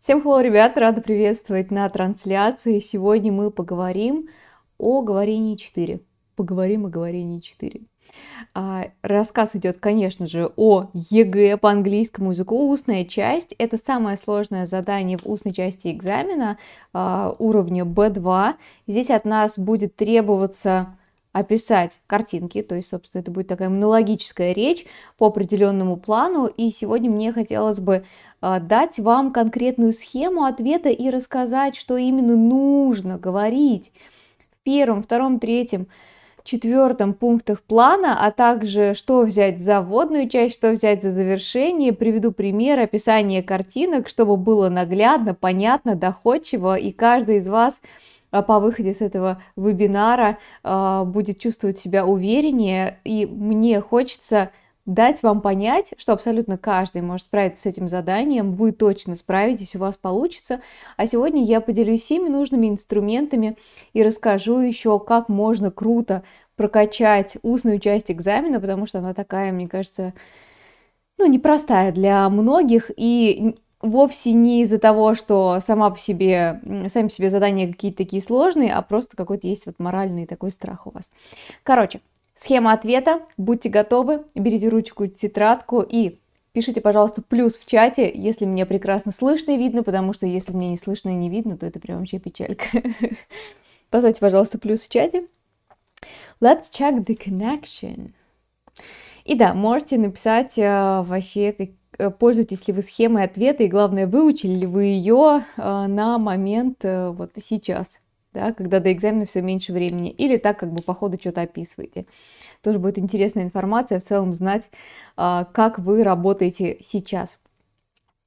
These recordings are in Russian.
Всем hello, ребята, Рада приветствовать на трансляции. Сегодня мы поговорим о говорении 4. Поговорим о говорении 4. А, рассказ идет, конечно же, о ЕГЭ по английскому языку. Устная часть – это самое сложное задание в устной части экзамена а, уровня B2. Здесь от нас будет требоваться описать картинки, то есть, собственно, это будет такая монологическая речь по определенному плану, и сегодня мне хотелось бы а, дать вам конкретную схему ответа и рассказать, что именно нужно говорить в первом, втором, третьем, четвертом пунктах плана, а также что взять за вводную часть, что взять за завершение. Приведу пример описания картинок, чтобы было наглядно, понятно, доходчиво, и каждый из вас Э, по выходе с этого вебинара э, будет чувствовать себя увереннее, и мне хочется дать вам понять, что абсолютно каждый может справиться с этим заданием, вы точно справитесь, у вас получится. А сегодня я поделюсь всеми нужными инструментами и расскажу еще, как можно круто прокачать устную часть экзамена, потому что она такая, мне кажется, ну, непростая для многих, и вовсе не из-за того, что сама по себе, сами по себе задания какие-то такие сложные, а просто какой-то есть вот моральный такой страх у вас. Короче, схема ответа, будьте готовы, берите ручку, тетрадку и пишите, пожалуйста, плюс в чате, если мне прекрасно слышно и видно, потому что если мне не слышно и не видно, то это прям вообще печалька. Поставьте, пожалуйста, плюс в чате. Let's check the connection. И да, можете написать э, вообще Э, пользуетесь ли вы схемой ответа, и главное, выучили ли вы ее э, на момент э, вот сейчас, да, когда до экзамена все меньше времени, или так как бы по ходу что-то описываете. Тоже будет интересная информация, в целом знать, а, как вы работаете сейчас.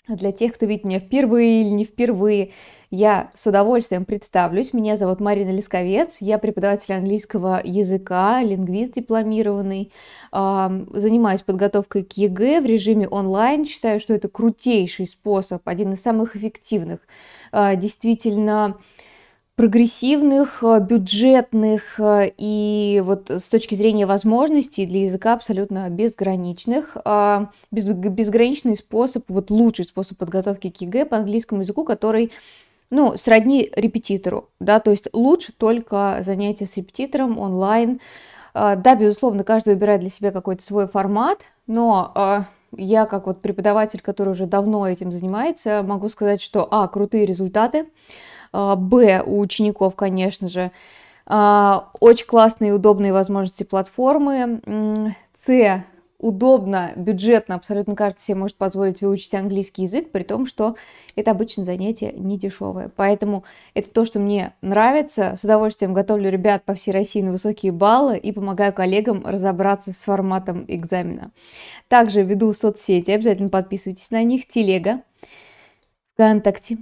А для тех, кто видит меня впервые или не впервые, я с удовольствием представлюсь. Меня зовут Марина Лисковец, я преподаватель английского языка, лингвист дипломированный. Занимаюсь подготовкой к ЕГЭ в режиме онлайн. Считаю, что это крутейший способ, один из самых эффективных. А, действительно, прогрессивных, э, бюджетных э, и вот с точки зрения возможностей для языка абсолютно безграничных. А, без, безграничный способ, вот лучший способ подготовки к ЕГЭ по английскому языку, который ну, сродни репетитору, да, то есть лучше только занятия с репетитором онлайн. А, да, безусловно, каждый выбирает для себя какой-то свой формат, но а, я, как вот преподаватель, который уже давно этим занимается, могу сказать, что, а, крутые результаты, а, Б у учеников, конечно же. А, очень классные и удобные возможности платформы. С удобно, бюджетно, абсолютно каждый себе может позволить выучить английский язык, при том, что это обычно занятие не дешевое. Поэтому это то, что мне нравится. С удовольствием готовлю ребят по всей России на высокие баллы и помогаю коллегам разобраться с форматом экзамена. Также веду соцсети, обязательно подписывайтесь на них. Телега, ВКонтакте,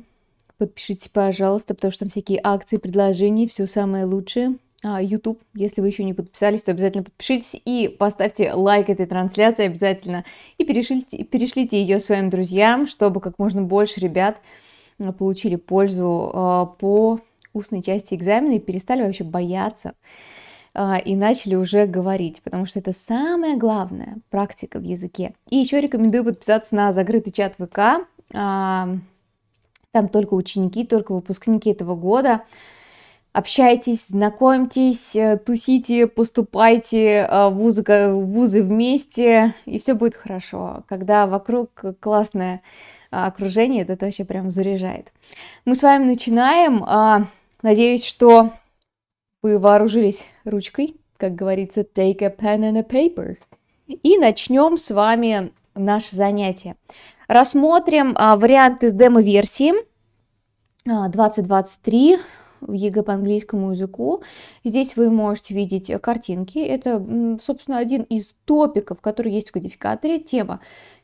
Подпишитесь, пожалуйста, потому что там всякие акции, предложения, все самое лучшее. А, YouTube. Если вы еще не подписались, то обязательно подпишитесь и поставьте лайк этой трансляции обязательно. И перешлите, перешлите ее своим друзьям, чтобы как можно больше ребят э, получили пользу э, по устной части экзамена и перестали вообще бояться э, и начали уже говорить, потому что это самая главная практика в языке. И еще рекомендую подписаться на закрытый чат ВК там только ученики, только выпускники этого года. Общайтесь, знакомьтесь, э, тусите, поступайте э, в вузы, в вузы вместе, и все будет хорошо. Когда вокруг классное а, окружение, это вообще прям заряжает. Мы с вами начинаем. А, надеюсь, что вы вооружились ручкой, как говорится, take a pen and a paper. И начнем с вами наше занятие. Рассмотрим а, варианты с демо-версии. 2023 а, в ЕГЭ по английскому языку. Здесь вы можете видеть э, картинки. Это, собственно, один из топиков, который есть в кодификаторе. Тема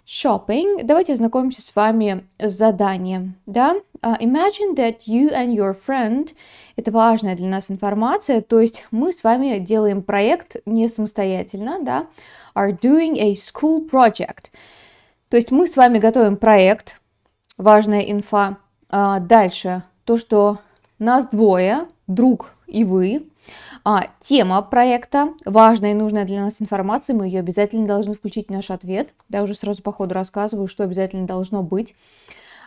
shopping. Давайте ознакомимся с вами с заданием. Да? Uh, imagine that you and your friend. Это важная для нас информация. То есть мы с вами делаем проект не самостоятельно. Да? Are doing a school project. То есть мы с вами готовим проект. Важная инфа. А, дальше, то, что нас двое, друг и вы, а, тема проекта, важная и нужная для нас информация, мы ее обязательно должны включить в наш ответ. Я уже сразу по ходу рассказываю, что обязательно должно быть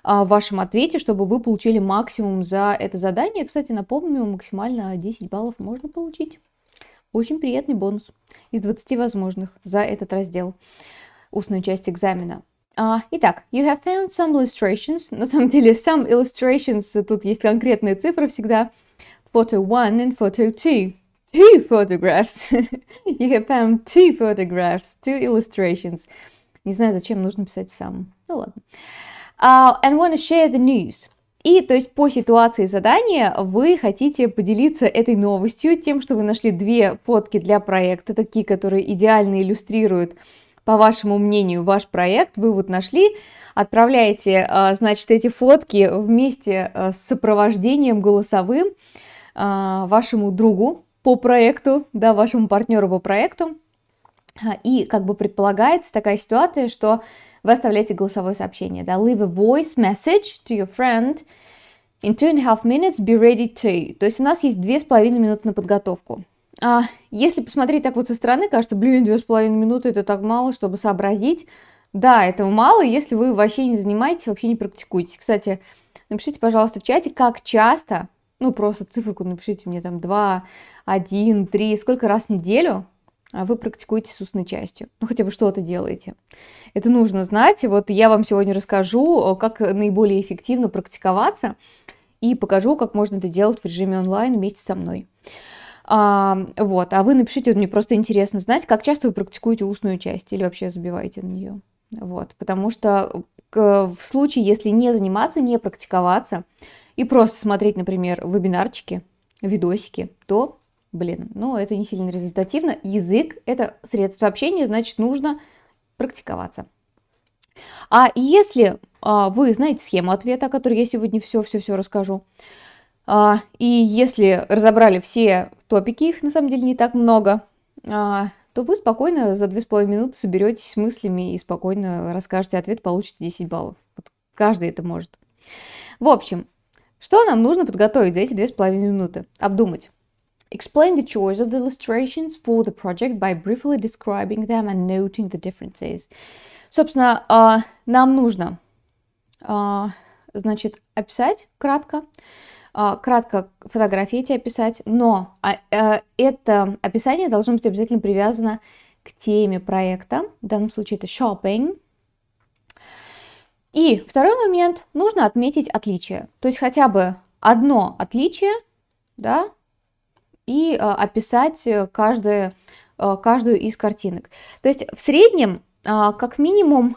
а, в вашем ответе, чтобы вы получили максимум за это задание. Кстати, напомню, максимально 10 баллов можно получить. Очень приятный бонус из 20 возможных за этот раздел устную часть экзамена. А, итак, you have found some illustrations. На самом деле, some illustrations, э, тут есть конкретные цифры всегда. Photo one and photo two. Two photographs. you have found two photographs, two illustrations. Не знаю, зачем нужно писать сам. Ну ладно. Uh, and want to share the news. И, то есть, по ситуации задания вы хотите поделиться этой новостью, тем, что вы нашли две фотки для проекта, такие, которые идеально иллюстрируют по вашему мнению, ваш проект, вы вот нашли, отправляете, а, значит, эти фотки вместе а, с сопровождением голосовым а, вашему другу по проекту, да, вашему партнеру по проекту. И как бы предполагается такая ситуация, что вы оставляете голосовое сообщение, да, leave a voice message to your friend in two and a half minutes, be ready to. То есть у нас есть две с половиной минуты на подготовку. А, если посмотреть так вот со стороны, кажется, блин, две с половиной минуты это так мало, чтобы сообразить. Да, этого мало, если вы вообще не занимаетесь, вообще не практикуетесь. Кстати, напишите, пожалуйста, в чате, как часто, ну просто циферку напишите мне там 2, 1, 3, сколько раз в неделю а вы практикуете с устной частью. Ну, хотя бы что-то делаете. Это нужно знать. Вот я вам сегодня расскажу, как наиболее эффективно практиковаться и покажу, как можно это делать в режиме онлайн вместе со мной. А, вот, а вы напишите, мне просто интересно знать, как часто вы практикуете устную часть или вообще забиваете на нее. Вот, потому что в случае, если не заниматься, не практиковаться и просто смотреть, например, вебинарчики, видосики, то, блин, ну это не сильно результативно. Язык – это средство общения, значит, нужно практиковаться. А если а, вы знаете схему ответа, о которой я сегодня все-все-все расскажу, а, и если разобрали все Топики их на самом деле не так много, а, то вы спокойно за 2,5 минуты соберетесь с мыслями и спокойно расскажете ответ, получите 10 баллов. Вот каждый это может. В общем, что нам нужно подготовить за эти 2,5 минуты? Обдумать. Explain the choice of the illustrations for the project by briefly describing them and noting the differences. Собственно, а, нам нужно, а, значит, описать кратко, а, кратко фотографии эти описать, но а, э, это описание должно быть обязательно привязано к теме проекта, в данном случае это shopping. И второй момент, нужно отметить отличие, то есть хотя бы одно отличие, да, и э, описать э, каждое, каждую из картинок. То есть в среднем, а, как минимум,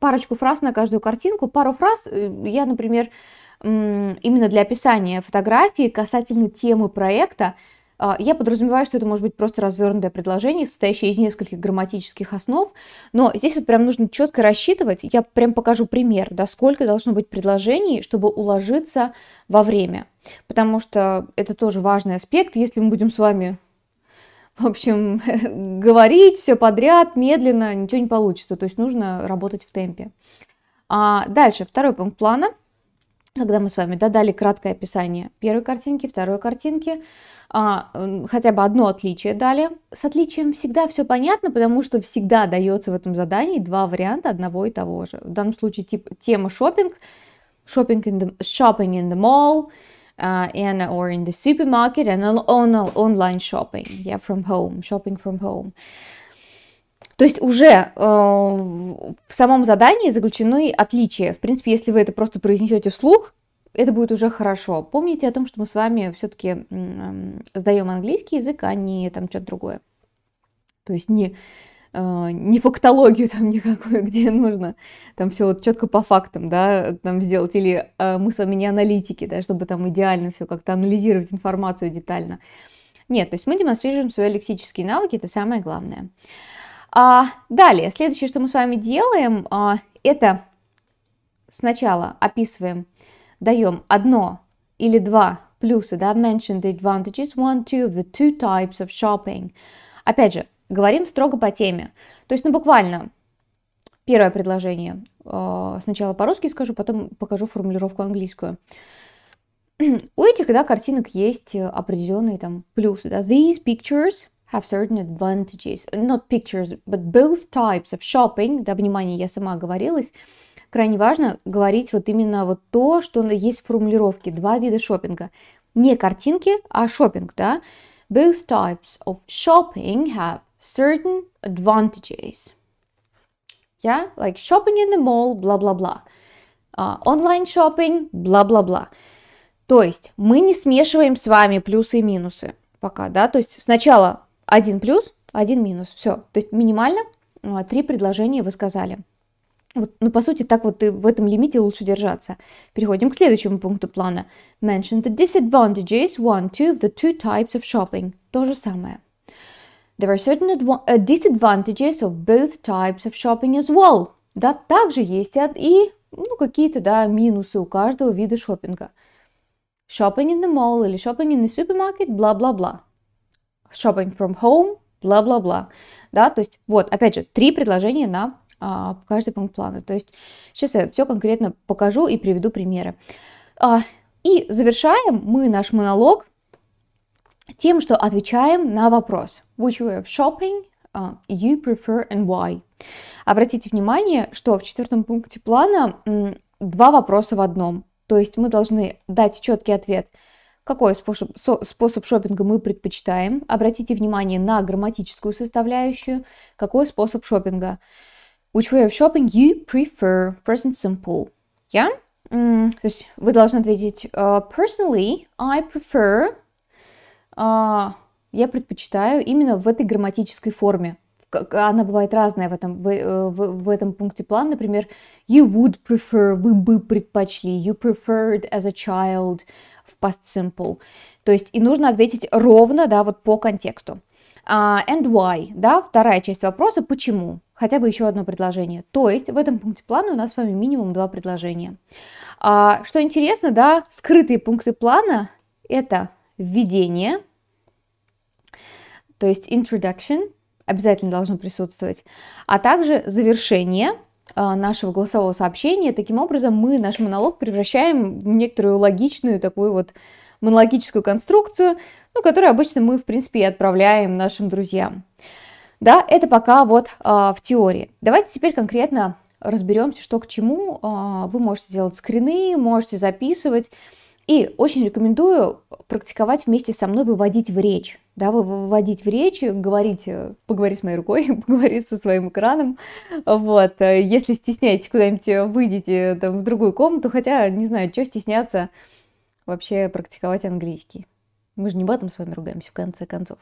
парочку фраз на каждую картинку. Пару фраз я, например, именно для описания фотографии касательно темы проекта, а, я подразумеваю, что это может быть просто развернутое предложение, состоящее из нескольких грамматических основ, но здесь вот прям нужно четко рассчитывать, я прям покажу пример, да, сколько должно быть предложений, чтобы уложиться во время, потому что это тоже важный аспект, если мы будем с вами в общем, говорить все подряд, медленно, ничего не получится. То есть нужно работать в темпе. А дальше, второй пункт плана – когда мы с вами да, дали краткое описание первой картинки, второй картинки, а, хотя бы одно отличие дали. С отличием всегда все понятно, потому что всегда дается в этом задании два варианта одного и того же. В данном случае тип, тема шопинг, shopping in the, shopping in the mall, uh, а, and or in the supermarket, and on, on, online shopping, yeah, from home, shopping from home. Uh, то есть уже э, в самом задании заключены отличия. В принципе, если вы это просто произнесете вслух, это будет уже хорошо. Помните о том, что мы с вами все-таки э, сдаем английский язык, а не там что-то другое. То есть не, э, не фактологию там никакую, где нужно там все вот четко по фактам, да, там сделать. Или э, мы с вами не аналитики, да, чтобы там идеально все как-то анализировать информацию детально. Нет, то есть мы демонстрируем свои лексические навыки, это самое главное. А, далее, следующее, что мы с вами делаем, а, это сначала описываем, даем одно или два плюса. да, mention the advantages, one, two of the two types of shopping. Опять же, говорим строго по теме. То есть, ну, буквально, первое предложение. А, сначала по-русски скажу, потом покажу формулировку английскую. У этих, да, картинок есть определенные там плюсы, да. These pictures have certain advantages. Not pictures, but both types of shopping. Да, внимание, я сама оговорилась. Крайне важно говорить вот именно вот то, что есть в формулировке. Два вида шопинга. Не картинки, а шопинг, да. Both types of shopping have certain advantages. Yeah, like shopping in the mall, бла-бла-бла. А, Онлайн-шоппинг, бла-бла-бла. То есть мы не смешиваем с вами плюсы и минусы пока, да, то есть сначала один плюс, один минус. Все. То есть минимально ну, а три предложения вы сказали. Вот, ну, по сути, так вот и в этом лимите лучше держаться. Переходим к следующему пункту плана. Mention the disadvantages one two of the two types of shopping. То же самое. There are certain uh, disadvantages of both types of shopping as well. Да, также есть и ну, какие-то да, минусы у каждого вида шопинга. Shopping in the mall или shopping in the supermarket, бла-бла-бла shopping from home, бла-бла-бла. Да, то есть вот, опять же, три предложения на а, каждый пункт плана. То есть сейчас я все конкретно покажу и приведу примеры. А, и завершаем мы наш монолог тем, что отвечаем на вопрос Which way of shopping uh, you prefer and why? Обратите внимание, что в четвертом пункте плана м, два вопроса в одном. То есть мы должны дать четкий ответ – какой способ, со, способ шопинга мы предпочитаем. Обратите внимание на грамматическую составляющую. Какой способ шопинга? Which way of shopping you prefer? Present simple. Я? Yeah? то есть вы должны ответить uh, personally I prefer. Uh, я предпочитаю именно в этой грамматической форме. Она бывает разная в этом, в, э, в, в этом пункте план. Например, you would prefer, вы бы предпочли, you preferred as a child, в past simple. То есть и нужно ответить ровно, да, вот по контексту. Uh, and why, да, вторая часть вопроса, почему, хотя бы еще одно предложение. То есть в этом пункте плана у нас с вами минимум два предложения. Uh, что интересно, да, скрытые пункты плана – это введение, то есть introduction, обязательно должно присутствовать, а также завершение – а, нашего голосового сообщения. Таким образом, мы наш монолог превращаем в некоторую логичную такую вот монологическую конструкцию, ну, которую обычно мы, в принципе, и отправляем нашим друзьям. Да, это пока вот а, в теории. Давайте теперь конкретно разберемся, что к чему. А, вы можете делать скрины, можете записывать. И очень рекомендую практиковать вместе со мной, выводить в речь. Да, выводить в речь, говорить, э, поговорить с моей рукой, поговорить со своим экраном. Вот. Э, если стесняетесь куда-нибудь, э, выйдите там, в другую комнату, хотя не знаю, что стесняться вообще практиковать английский. Мы же не батом с вами ругаемся, в конце концов.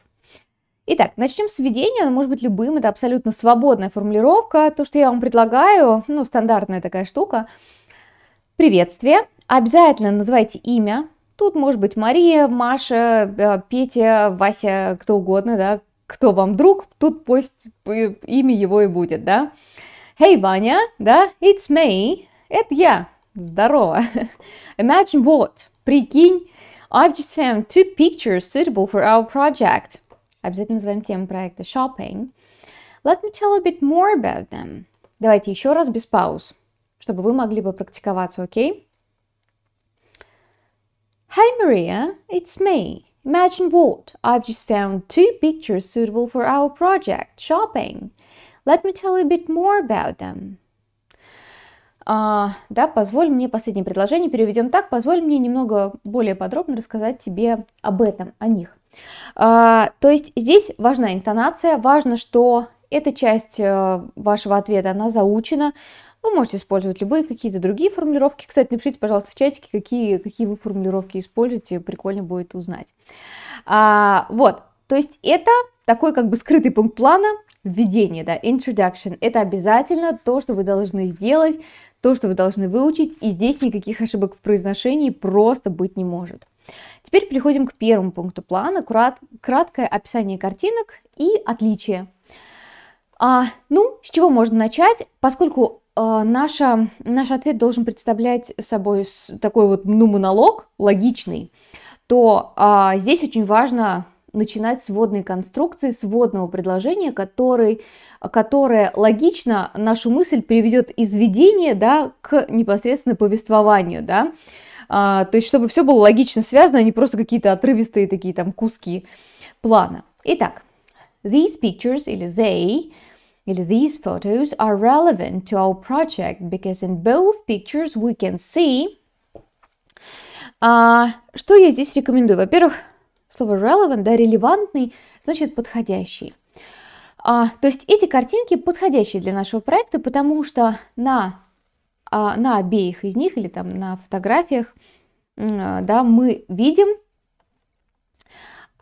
Итак, начнем с введения, оно ну, может быть любым, это абсолютно свободная формулировка, то, что я вам предлагаю, ну, стандартная такая штука – приветствие. Обязательно называйте имя. Тут может быть Мария, Маша, э, Петя, Вася, кто угодно, да, кто вам друг, тут пусть имя его и будет, да. Hey, Ваня, да, it's me, это я, здорово. Imagine what, прикинь, I've just found two pictures suitable for our project. Обязательно назовем тему проекта shopping. Let me tell a bit more about them. Давайте еще раз без пауз чтобы вы могли бы практиковаться, окей? Hi Maria, it's me. Imagine what, I've just found two pictures suitable for our project, shopping. Let me tell you a bit more about them. А, да, позволь мне последнее предложение переведем так. Позволь мне немного более подробно рассказать тебе об этом, о них. А, то есть здесь важна интонация, важно, что эта часть э, вашего ответа, она заучена, вы можете использовать любые какие-то другие формулировки. Кстати, напишите, пожалуйста, в чатике, какие, какие вы формулировки используете. Прикольно будет узнать. А, вот, то есть это такой как бы скрытый пункт плана, введение, да, introduction. Это обязательно то, что вы должны сделать, то, что вы должны выучить. И здесь никаких ошибок в произношении просто быть не может. Теперь переходим к первому пункту плана, крат, краткое описание картинок и отличия. А, ну, с чего можно начать? Поскольку а, наша, наш ответ должен представлять собой такой вот ну, монолог логичный, то а, здесь очень важно начинать с водной конструкции, с водного предложения, который, которое логично нашу мысль приведет из видения да, к непосредственно повествованию. Да? А, то есть, чтобы все было логично связано, а не просто какие-то отрывистые такие там куски плана. Итак, these pictures или they These photos are relevant to our project because in both pictures we can see... А, что я здесь рекомендую? Во-первых, слово relevant, да, релевантный, значит подходящий. А, то есть эти картинки подходящие для нашего проекта, потому что на, а, на обеих из них или там на фотографиях а, да, мы видим,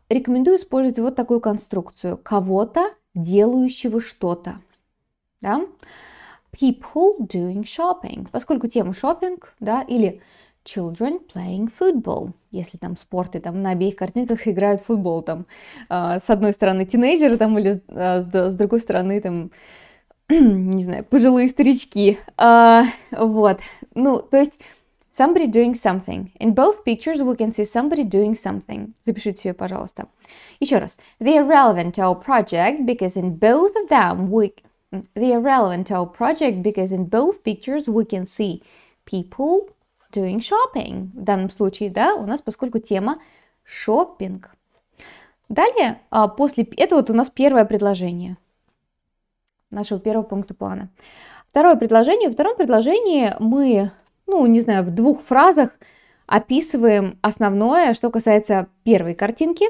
рекомендую использовать вот такую конструкцию. Кого-то делающего что-то. Да? People doing shopping, поскольку тема шопинг, да, или children playing football. Если там спорт, и там на обеих картинках играют в футбол, там э, с одной стороны тинейджеры, там, или э, с, а, с другой стороны там, не знаю, пожилые старички. Э, вот, ну, то есть somebody doing something. In both pictures we can see somebody doing something. Запишите себе, пожалуйста. Еще раз. They are relevant to our project because in both of them we they are relevant to our project because in both pictures we can see people doing shopping. В данном случае, да, у нас поскольку тема shopping. Далее, после это вот у нас первое предложение нашего первого пункта плана. Второе предложение. В втором предложении мы ну, не знаю, в двух фразах описываем основное, что касается первой картинки.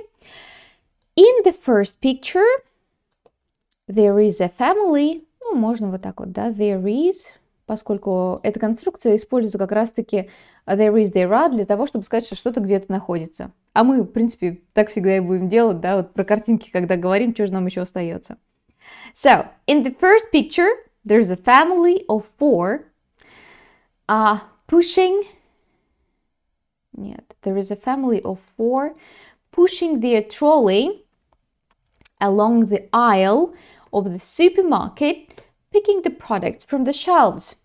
In the first picture there is a family. Ну, можно вот так вот, да, there is, поскольку эта конструкция используется как раз-таки а, there is, there are для того, чтобы сказать, что что-то где-то находится. А мы, в принципе, так всегда и будем делать, да, вот про картинки, когда говорим, что же нам еще остается. So, in the first picture, there's a family of four а, pushing. Нет, there is a family of four. Pushing their trolley along the aisle of the supermarket, picking the products from the shelves.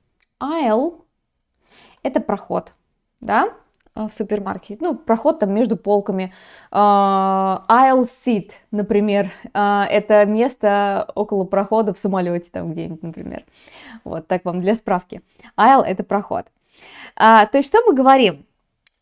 Aisle – это проход, да, в супермаркете. Ну, проход там между полками. Uh, aisle seat, например, uh, это место около прохода в самолете там где-нибудь, например. Uh, вот так вам для справки. Айл – это проход. А, то есть что мы говорим?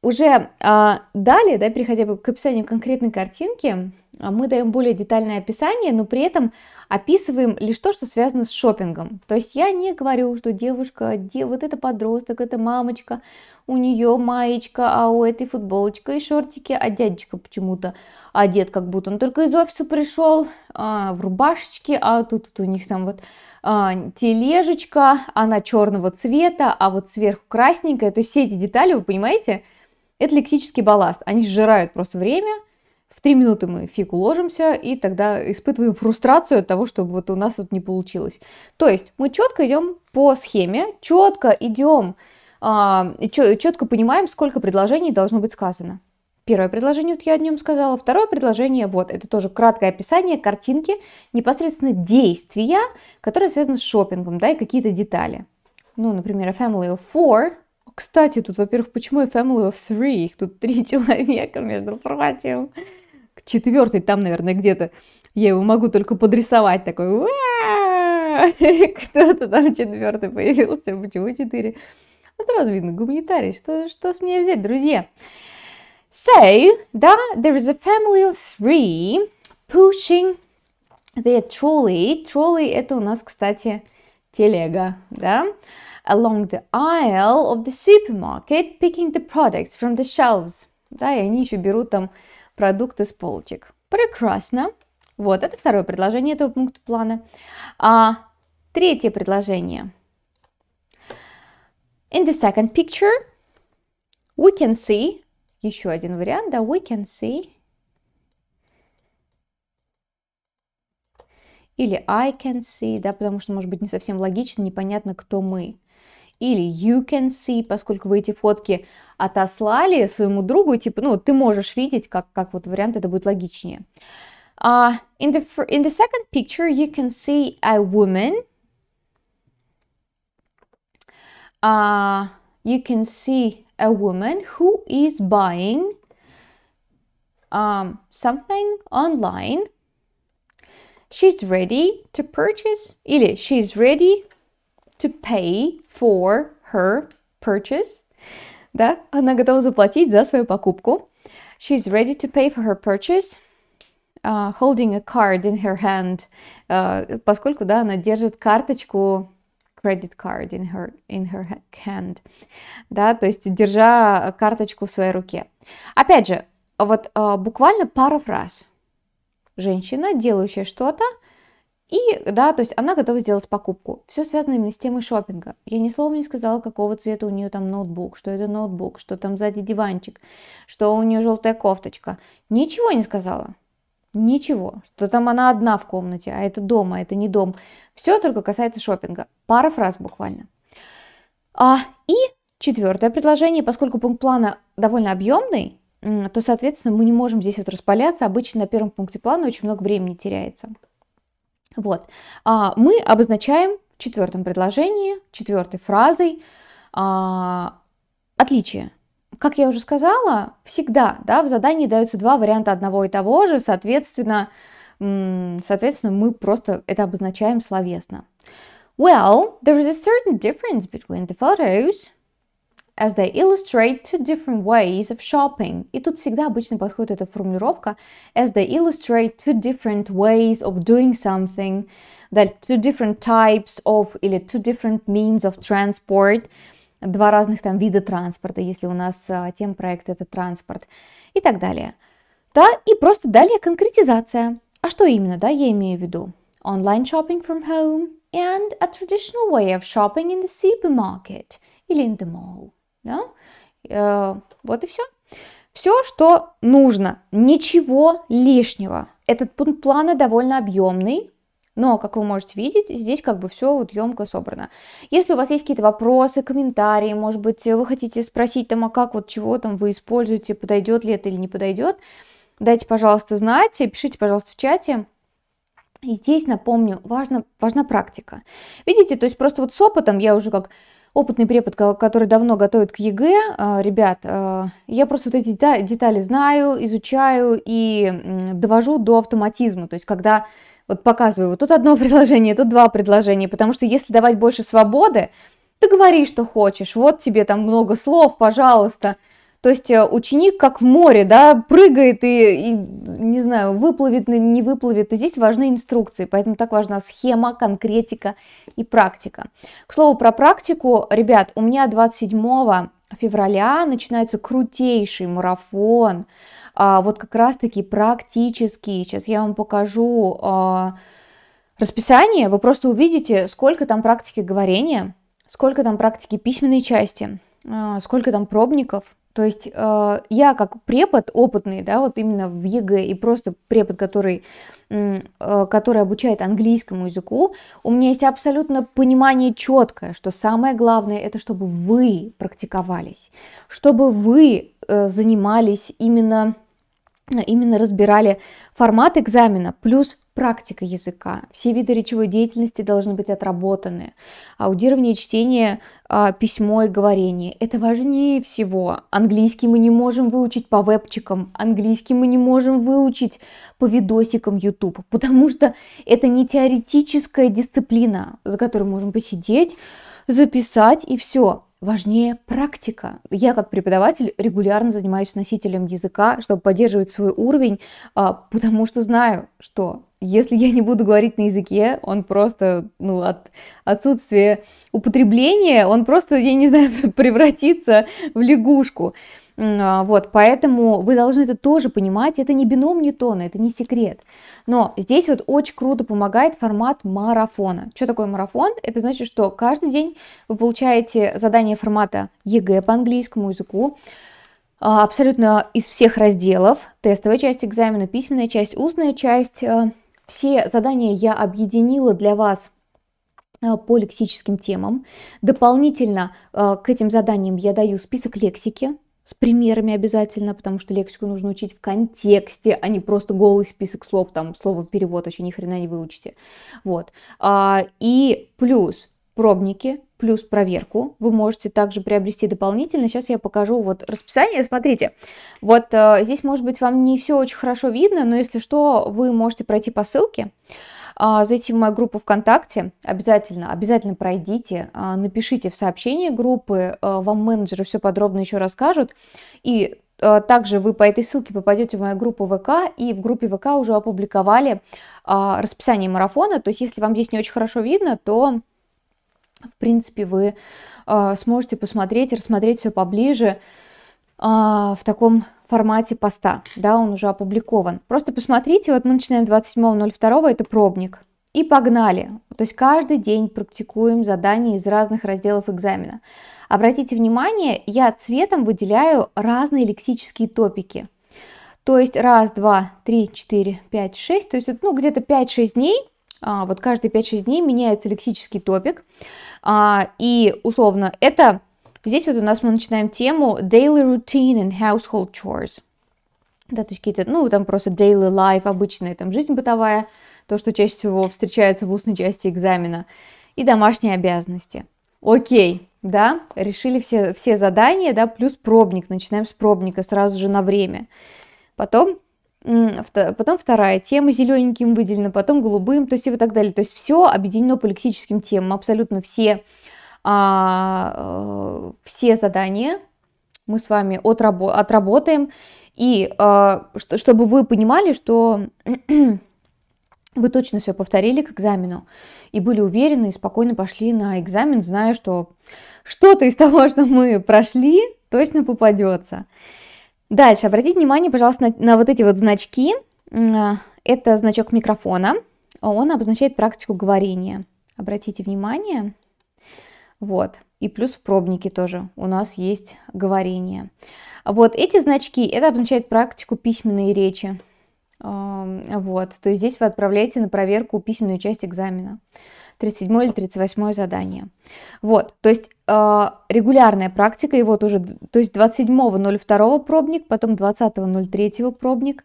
Уже а, далее, да, переходя к описанию конкретной картинки, а мы даем более детальное описание, но при этом описываем лишь то, что связано с шопингом. То есть я не говорю, что девушка, де, вот это подросток, это мамочка, у нее маечка, а у этой футболочка и шортики, а дядечка почему-то одет, как будто он только из офиса пришел, а, в рубашечке, а тут, тут у них там вот а, тележечка, она черного цвета, а вот сверху красненькая. То есть все эти детали, вы понимаете, это лексический балласт. Они сжирают просто время – в три минуты мы фиг уложимся, и тогда испытываем фрустрацию от того, чтобы вот у нас вот не получилось. То есть мы четко идем по схеме, четко идем, а, четко понимаем, сколько предложений должно быть сказано. Первое предложение вот я о нем сказала. Второе предложение вот, это тоже краткое описание картинки, непосредственно действия, которые связаны с шопингом, да, и какие-то детали. Ну, например, a family of four. Кстати, тут, во-первых, почему a family of three? Их тут три человека, между прочим к четвертой, там, наверное, где-то я его могу только подрисовать такой. Кто-то там четвертый появился, почему четыре? Ну, сразу видно, гуманитарий. Что, что с меня взять, друзья? So, да, there is a family of three pushing their trolley. Trolley это у нас, кстати, телега, да? Along the aisle of the supermarket, picking the products from the shelves. Да, и они еще берут там продукты с полочек. Прекрасно. Вот, это второе предложение этого пункта плана. А, третье предложение. In the second picture, we can see, еще один вариант, да, we can see, или I can see, да, потому что, может быть, не совсем логично, непонятно, кто мы или you can see, поскольку вы эти фотки отослали своему другу, типа, ну, ты можешь видеть, как, как вот вариант это будет логичнее. Uh, in, the, in the second picture you can see a woman. Uh, you can see a woman who is buying um, something online. She's ready to purchase или she's ready to pay for her purchase. Да, она готова заплатить за свою покупку. She's ready to pay for her purchase. Uh, holding a card in her hand, uh, поскольку, да, она держит карточку credit card in her, in her hand, да, то есть держа карточку в своей руке. Опять же, вот uh, буквально пару фраз. Женщина, делающая что-то, и, да, то есть она готова сделать покупку. Все связано именно с темой шопинга. Я ни слова не сказала, какого цвета у нее там ноутбук, что это ноутбук, что там сзади диванчик, что у нее желтая кофточка. Ничего не сказала. Ничего, что там она одна в комнате, а это дом, а это не дом. Все только касается шопинга. Пара фраз буквально. А, и четвертое предложение, поскольку пункт плана довольно объемный, то, соответственно, мы не можем здесь вот распаляться. Обычно на первом пункте плана очень много времени теряется. Вот. А, мы обозначаем в четвертом предложении, четвертой фразой а, отличие. Как я уже сказала, всегда да, в задании даются два варианта одного и того же, соответственно, соответственно, мы просто это обозначаем словесно. Well, there is a certain difference between the photos as they illustrate two different ways of shopping. И тут всегда обычно подходит эта формулировка as they illustrate two different ways of doing something, that two different types of или two different means of transport, два разных там вида транспорта, если у нас тем проект это транспорт и так далее. Да, и просто далее конкретизация. А что именно, да, я имею в виду? Online shopping from home and a traditional way of shopping in the supermarket или in the mall. Да? Э, вот и все. Все, что нужно, ничего лишнего. Этот пункт плана довольно объемный, но, как вы можете видеть, здесь как бы все вот емко собрано. Если у вас есть какие-то вопросы, комментарии, может быть, вы хотите спросить там, а как вот чего там вы используете, подойдет ли это или не подойдет, дайте, пожалуйста, знать, пишите, пожалуйста, в чате. И здесь, напомню, важно, важна практика. Видите, то есть просто вот с опытом я уже как опытный препод, который давно готовит к ЕГЭ, а, ребят, а, я просто вот эти детали знаю, изучаю и довожу до автоматизма, то есть когда вот показываю, вот тут одно предложение, тут два предложения, потому что если давать больше свободы, ты говори, что хочешь, вот тебе там много слов, пожалуйста, то есть э, ученик как в море, да, прыгает и, и не знаю, выплывет, не выплывет. И здесь важны инструкции, поэтому так важна схема, конкретика и практика. К слову про практику, ребят, у меня 27 февраля начинается крутейший марафон, а, вот как раз-таки практический. Сейчас я вам покажу а, расписание, вы просто увидите, сколько там практики говорения, сколько там практики письменной части, а, сколько там пробников, то есть э, я как препод опытный, да, вот именно в ЕГЭ и просто препод, который, э, который обучает английскому языку, у меня есть абсолютно понимание четкое, что самое главное это чтобы вы практиковались, чтобы вы э, занимались именно именно разбирали формат экзамена плюс практика языка. Все виды речевой деятельности должны быть отработаны. Аудирование, чтение, а, письмо и говорение. Это важнее всего. Английский мы не можем выучить по вебчикам. Английский мы не можем выучить по видосикам YouTube. Потому что это не теоретическая дисциплина, за которой можем посидеть, записать и все важнее практика. Я как преподаватель регулярно занимаюсь носителем языка, чтобы поддерживать свой уровень, а, потому что знаю, что если я не буду говорить на языке, он просто, ну, от отсутствия употребления, он просто, я не знаю, превратится в лягушку. А, вот, поэтому вы должны это тоже понимать. Это не бином Ньютона, это не секрет. Но здесь вот очень круто помогает формат марафона. Что такое марафон? Это значит, что каждый день вы получаете задание формата ЕГЭ по английскому языку, а, абсолютно из всех разделов, тестовая часть экзамена, письменная часть, устная часть. А. Все задания я объединила для вас по лексическим темам. Дополнительно к этим заданиям я даю список лексики, с примерами обязательно, потому что лексику нужно учить в контексте, а не просто голый список слов, там слово перевод вообще ни хрена не выучите. Вот. А, и плюс пробники, плюс проверку вы можете также приобрести дополнительно. Сейчас я покажу вот расписание. Смотрите, вот э, здесь, может быть, вам не все очень хорошо видно, но если что, вы можете пройти по ссылке. А, зайти в мою группу ВКонтакте, обязательно, обязательно пройдите, а, напишите в сообщении группы, а, вам менеджеры все подробно еще расскажут. И также вы по этой ссылке попадете в мою группу ВК, и в группе ВК уже опубликовали расписание марафона, то есть если вам здесь не очень хорошо видно, то в принципе, вы сможете посмотреть, рассмотреть все поближе в таком формате поста, да, он уже опубликован. Просто посмотрите, вот мы начинаем 27.02, это пробник. И погнали. То есть каждый день практикуем задания из разных разделов экзамена. Обратите внимание, я цветом выделяю разные лексические топики. То есть раз, два, три, четыре, пять, шесть. То есть ну, где-то 5-6 дней, а, вот каждые 5-6 дней меняется лексический топик. А, и условно это Здесь вот у нас мы начинаем тему daily routine and household chores. Да, то есть какие-то, ну, там просто daily life, обычная там жизнь бытовая, то, что чаще всего встречается в устной части экзамена, и домашние обязанности. Окей, да, решили все, все задания, да, плюс пробник, начинаем с пробника сразу же на время. Потом потом вторая тема зелененьким выделена, потом голубым, то есть и вот так далее. То есть все объединено по лексическим темам, абсолютно все а, э, все задания мы с вами отрабо- отработаем. И а, что, чтобы вы понимали, что вы точно все повторили к экзамену и были уверены и спокойно пошли на экзамен, зная, что что-то из того, что мы прошли, точно попадется. Дальше, обратите внимание, пожалуйста, на, на вот эти вот значки. А, это значок микрофона, он обозначает практику говорения. Обратите внимание, вот. И плюс в пробнике тоже у нас есть говорение. Вот эти значки, это обозначает практику письменной речи. Вот, то есть здесь вы отправляете на проверку письменную часть экзамена. 37 или 38 задание. Вот, то есть э, регулярная практика, и вот уже, то есть 27.02 пробник, потом 20.03 пробник.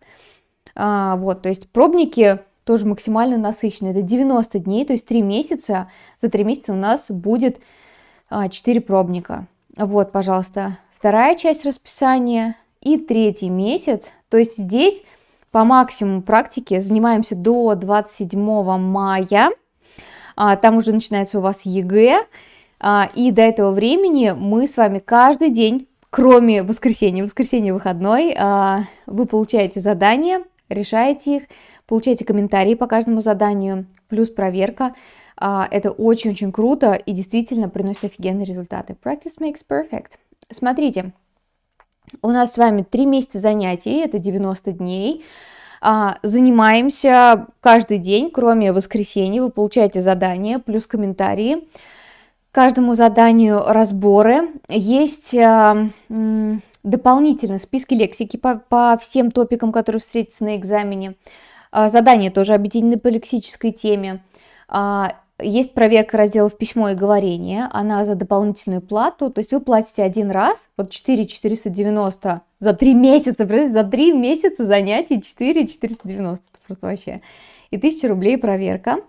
Э, вот, то есть пробники тоже максимально насыщенные. Это 90 дней, то есть 3 месяца. За 3 месяца у нас будет 4 а, пробника. Вот, пожалуйста, вторая часть расписания и третий месяц. То есть здесь по максимуму практики занимаемся до 27 мая. А, там уже начинается у вас ЕГЭ. А, и до этого времени мы с вами каждый день, кроме воскресенья, воскресенье выходной, вы получаете задания, решаете их, получаете комментарии по каждому заданию, плюс проверка. А, это очень-очень круто и действительно приносит офигенные результаты. Practice makes perfect. Смотрите, у нас с вами 3 месяца занятий, это 90 дней. А, занимаемся каждый день, кроме воскресенья. Вы получаете задания, плюс комментарии. Каждому заданию разборы. Есть а, дополнительно списки лексики по, по всем топикам, которые встретятся на экзамене. Задания тоже объединены по лексической теме. Есть проверка разделов письмо и говорение, она за дополнительную плату, то есть вы платите один раз, вот 4 490 за 3 месяца, просто за 3 месяца занятий 4 490, это просто вообще, и 1000 рублей проверка,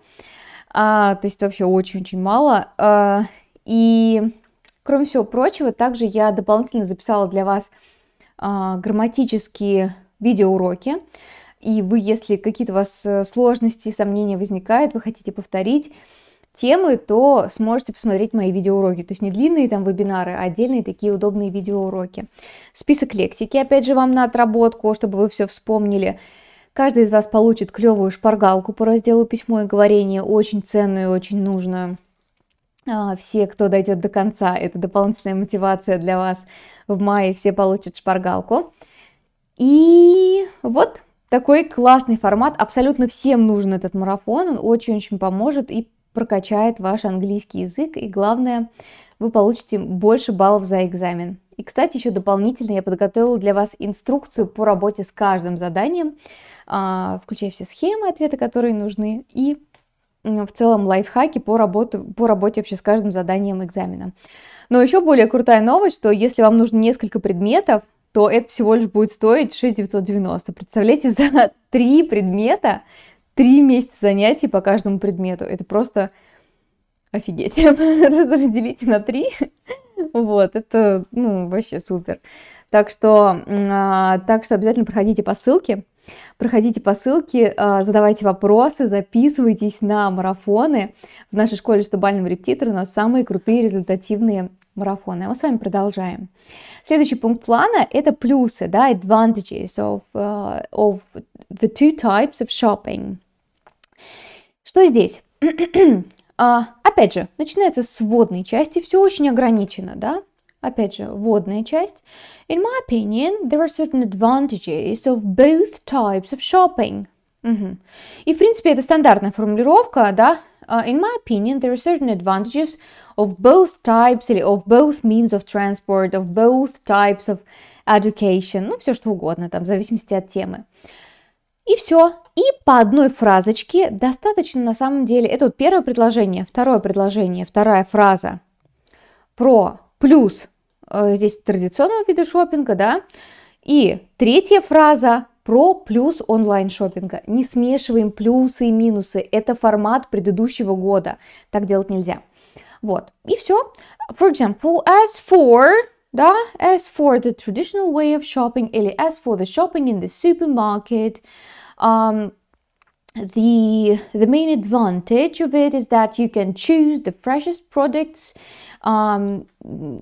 а, то есть это вообще очень-очень мало, а, и кроме всего прочего, также я дополнительно записала для вас а, грамматические видеоуроки, и вы, если какие-то у вас э, сложности, сомнения возникают, вы хотите повторить темы, то сможете посмотреть мои видеоуроки. То есть не длинные там вебинары, а отдельные такие удобные видеоуроки. Список лексики, опять же, вам на отработку, чтобы вы все вспомнили. Каждый из вас получит клевую шпаргалку по разделу письмо и говорение, очень ценную, очень нужную. А, все, кто дойдет до конца, это дополнительная мотивация для вас. В мае все получат шпаргалку. И вот такой классный формат, абсолютно всем нужен этот марафон, он очень-очень поможет и прокачает ваш английский язык, и главное, вы получите больше баллов за экзамен. И, кстати, еще дополнительно я подготовила для вас инструкцию по работе с каждым заданием, а, включая все схемы ответа, которые нужны, и в целом лайфхаки по, работу, по работе вообще с каждым заданием экзамена. Но еще более крутая новость, что если вам нужно несколько предметов, то это всего лишь будет стоить 6990. Представляете, за три предмета, три месяца занятий по каждому предмету. Это просто офигеть. Разделите на три. Вот, это, ну, вообще супер. Так что, а, так что обязательно проходите по ссылке. Проходите по ссылке, а, задавайте вопросы, записывайтесь на марафоны. В нашей школе штабального рептитора у нас самые крутые результативные марафона. Мы с вами продолжаем. Следующий пункт плана – это плюсы, да, advantages of, uh, of the two types of shopping. Что здесь? uh, опять же, начинается с вводной части, все очень ограничено, да, опять же, вводная часть. In my opinion, there are certain advantages of both types of shopping. Угу. И, в принципе, это стандартная формулировка, да. Uh, in my opinion, there are certain advantages of both types или of both means of transport, of both types of education, ну все что угодно, там в зависимости от темы. И все. И по одной фразочке достаточно на самом деле. Это вот первое предложение, второе предложение, вторая фраза про плюс э, здесь традиционного вида шопинга, да, и третья фраза про плюс онлайн шопинга. Не смешиваем плюсы и минусы. Это формат предыдущего года. Так делать нельзя. Вот. И все. For example, as for, да, as for the traditional way of shopping, или as for the shopping in the supermarket, um, the, the main advantage of it is that you can choose the freshest products, um,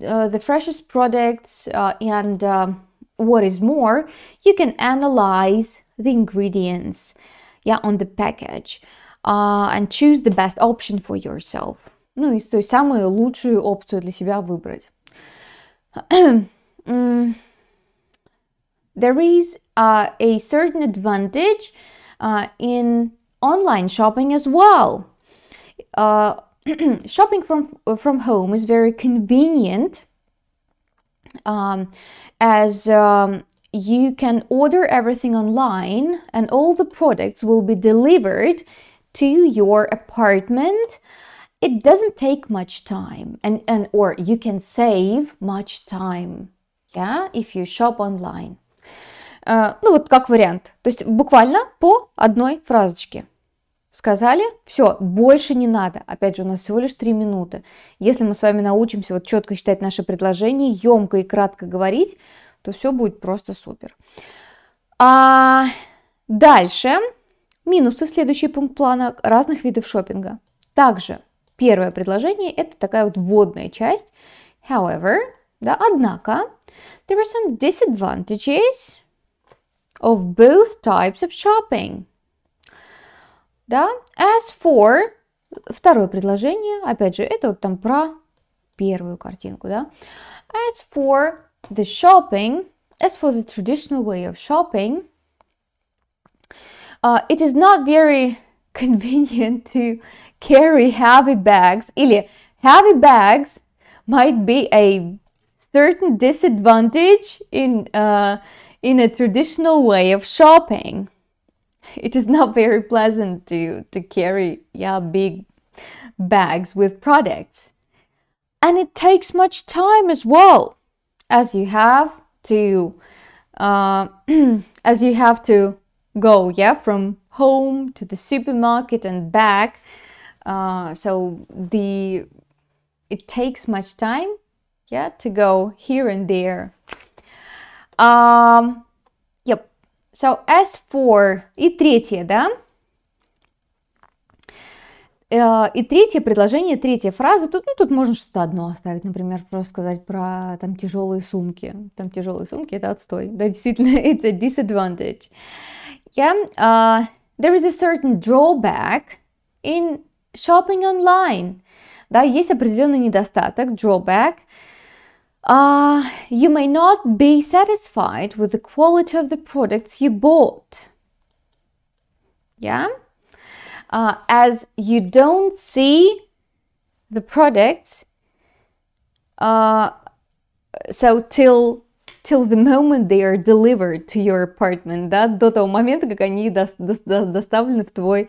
uh, the freshest products, uh, and um, what is more, you can analyze the ingredients yeah, on the package uh, and choose the best option for yourself. Ну, и, то есть самую лучшую опцию для себя выбрать. There is uh, a certain advantage uh, in online shopping as well. Uh, shopping from, from home is very convenient um, as um, you can order everything online and all the products will be delivered to your apartment It doesn't take much time and, and or you can save much time, yeah, if you shop online. Uh, ну вот как вариант. То есть буквально по одной фразочке. Сказали, все, больше не надо. Опять же, у нас всего лишь три минуты. Если мы с вами научимся вот четко считать наши предложения, емко и кратко говорить, то все будет просто супер. А дальше минусы следующий пункт плана разных видов шопинга. Также Первое предложение – это такая вот вводная часть. However, да, однако, there are some disadvantages of both types of shopping. Да, as for, второе предложение, опять же, это вот там про первую картинку, да. As for the shopping, as for the traditional way of shopping, uh, it is not very convenient to carry heavy bags или heavy bags might be a certain disadvantage in uh, in a traditional way of shopping. It is not very pleasant to to carry yeah big bags with products. And it takes much time as well as you have to uh, as you have to go yeah from home to the supermarket and back Uh, so the it takes much time, yeah, to go here and there. Um, yep. So as for и третье, да? Uh, и третье предложение, третья фраза. Тут, ну, тут можно что-то одно оставить, например, просто сказать про там тяжелые сумки. Там тяжелые сумки это отстой. Да, действительно, it's a disadvantage. Yeah, uh, there is a certain drawback in shopping online. Да, есть определенный недостаток, drawback. Uh, you may not be satisfied with the quality of the products you bought. Yeah? Uh, as you don't see the products uh, so till till the moment they are delivered to your apartment, да, до того момента, как они до, до, до, доставлены в твой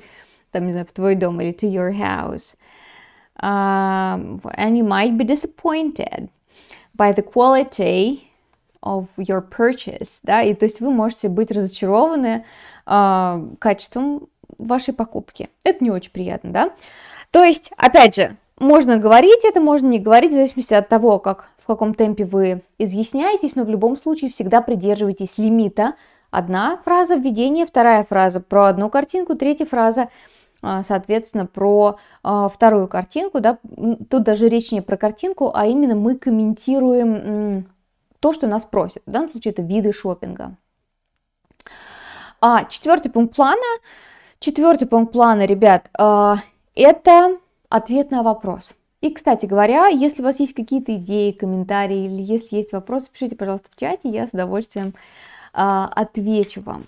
там, не знаю, в твой дом или to your house. Um, and you might be disappointed by the quality of your purchase, да, и то есть вы можете быть разочарованы э, качеством вашей покупки. Это не очень приятно, да. То есть, опять же, можно говорить это, можно не говорить, в зависимости от того, как в каком темпе вы изъясняетесь, но в любом случае всегда придерживайтесь лимита. Одна фраза введения, вторая фраза про одну картинку, третья фраза а, соответственно, про а, вторую картинку. Да? Тут даже речь не про картинку, а именно мы комментируем то, что нас просят. В данном случае это виды шопинга. А, четвертый пункт плана. Четвертый пункт плана, ребят, а, это ответ на вопрос. И, кстати говоря, если у вас есть какие-то идеи, комментарии или если есть вопросы, пишите, пожалуйста, в чате, я с удовольствием отвечу вам.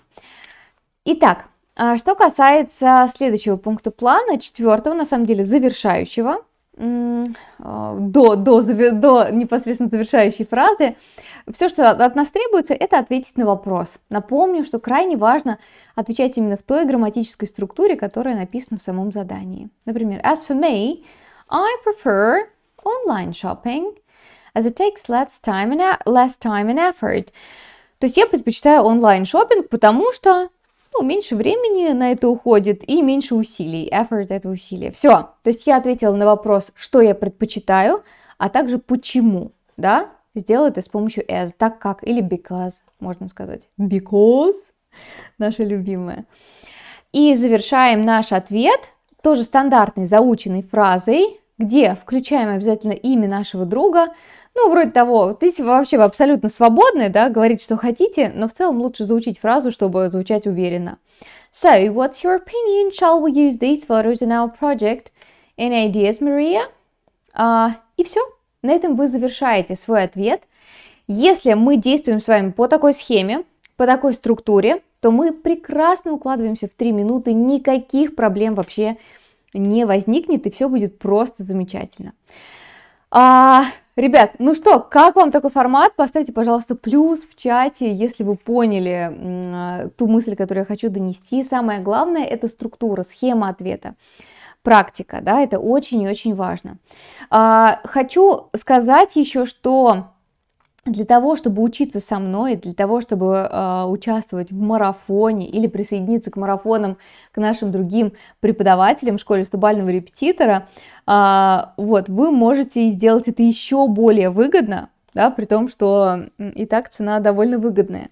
Итак, а, что касается следующего пункта плана, четвертого, на самом деле завершающего, а, до, до, до непосредственно завершающей фразы, все, что от нас требуется, это ответить на вопрос. Напомню, что крайне важно отвечать именно в той грамматической структуре, которая написана в самом задании. Например, as for me, I prefer online shopping, as it takes less time and, e, less time and effort. То есть я предпочитаю онлайн шопинг, потому что ну, меньше времени на это уходит и меньше усилий, effort это усилие. Все, то есть я ответила на вопрос, что я предпочитаю, а также почему, да, сделаю это с помощью as, так как, или because, можно сказать. Because, наша любимая. И завершаем наш ответ тоже стандартной заученной фразой, где включаем обязательно имя нашего друга, ну, вроде того, Ты вообще абсолютно свободны, да, говорить, что хотите, но в целом лучше заучить фразу, чтобы звучать уверенно. So, what's your opinion? Shall we use these photos in our project? Any ideas, Maria? Uh, и все. На этом вы завершаете свой ответ. Если мы действуем с вами по такой схеме, по такой структуре, то мы прекрасно укладываемся в 3 минуты, никаких проблем вообще не возникнет, и все будет просто замечательно. uh, Ребят, ну что, как вам такой формат? Поставьте, пожалуйста, плюс в чате, если вы поняли а, ту мысль, которую я хочу донести. Самое главное – это структура, схема ответа практика, да, это очень и очень важно. А, хочу сказать еще, что для того, чтобы учиться со мной, для того, чтобы э, участвовать в марафоне или присоединиться к марафонам, к нашим другим преподавателям в школе стубального репетитора, э, вот, вы можете сделать это еще более выгодно, да, при том, что и так цена довольно выгодная.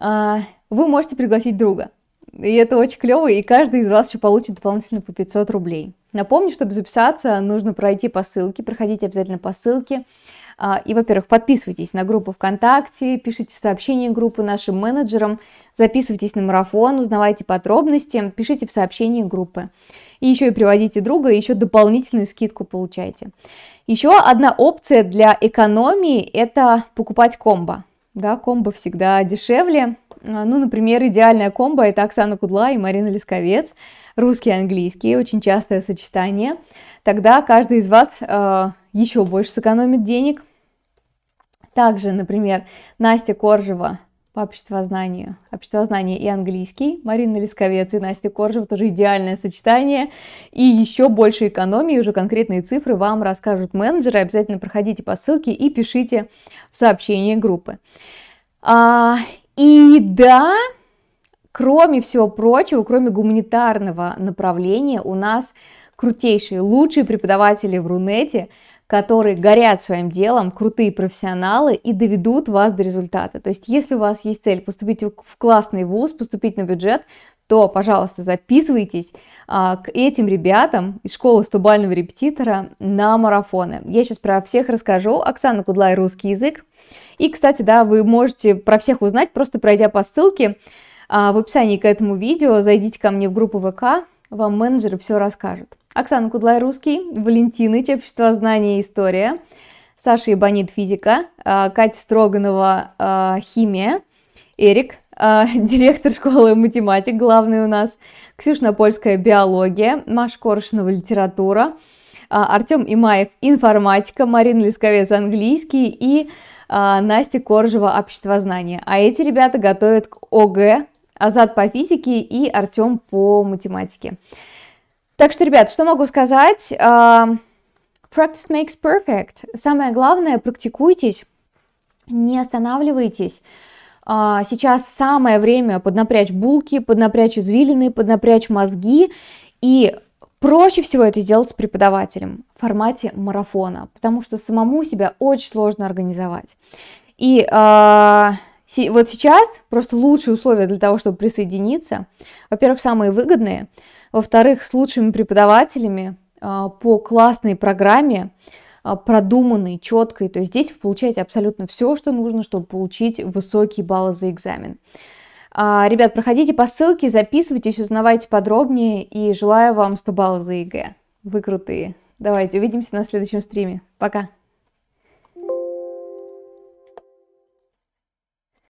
Э, вы можете пригласить друга, и это очень клево, и каждый из вас еще получит дополнительно по 500 рублей. Напомню, чтобы записаться, нужно пройти по ссылке, проходите обязательно по ссылке, а, и, во-первых, подписывайтесь на группу ВКонтакте, пишите в сообщении группы нашим менеджерам, записывайтесь на марафон, узнавайте подробности, пишите в сообщении группы. И еще и приводите друга, и еще дополнительную скидку получайте. Еще одна опция для экономии – это покупать комбо. Да, комбо всегда дешевле, а, ну, например, идеальная комбо это Оксана Кудла и Марина Лисковец, русский и английский, очень частое сочетание. Тогда каждый из вас э, а, еще больше сэкономит денег. Также, например, Настя Коржева по обществознанию, обществознание и английский, Марина Лисковец и Настя Коржева, тоже идеальное сочетание, и еще больше экономии, уже конкретные цифры вам расскажут менеджеры, обязательно проходите по ссылке и пишите в сообщение группы. А, и да, кроме всего прочего, кроме гуманитарного направления, у нас крутейшие, лучшие преподаватели в Рунете – которые горят своим делом, крутые профессионалы и доведут вас до результата. То есть, если у вас есть цель поступить в классный вуз, поступить на бюджет, то, пожалуйста, записывайтесь а, к этим ребятам из школы стубального репетитора на марафоны. Я сейчас про всех расскажу. Оксана Кудлай, русский язык. И, кстати, да, вы можете про всех узнать, просто пройдя по ссылке а, в описании к этому видео. Зайдите ко мне в группу ВК, вам менеджеры все расскажут. Оксана Кудлай-Русский, Валентиныч, Общество знаний и история, Саша Ибанит, физика, а, Катя Строганова, а, химия, Эрик, а, директор школы математик, главный у нас, Ксюша Напольская, биология, Маша Коршинова, литература, Артем Имаев, информатика, Марина Лисковец, английский и Настя Коржева, обществознание. А эти ребята готовят к ОГЭ Азат по физике и Артем по математике. Так что, ребят, что могу сказать? А, practice makes perfect. Самое главное, практикуйтесь, не останавливайтесь. А, сейчас самое время поднапрячь булки, поднапрячь извилины, поднапрячь мозги. И проще всего это сделать с преподавателем в формате марафона, потому что самому себя очень сложно организовать. И а, вот сейчас просто лучшие условия для того, чтобы присоединиться. Во-первых, самые выгодные. Во-вторых, с лучшими преподавателями а, по классной программе, а, продуманной, четкой. То есть здесь вы получаете абсолютно все, что нужно, чтобы получить высокие баллы за экзамен. А, ребят, проходите по ссылке, записывайтесь, узнавайте подробнее и желаю вам 100 баллов за ЕГЭ. Вы крутые. Давайте увидимся на следующем стриме. Пока.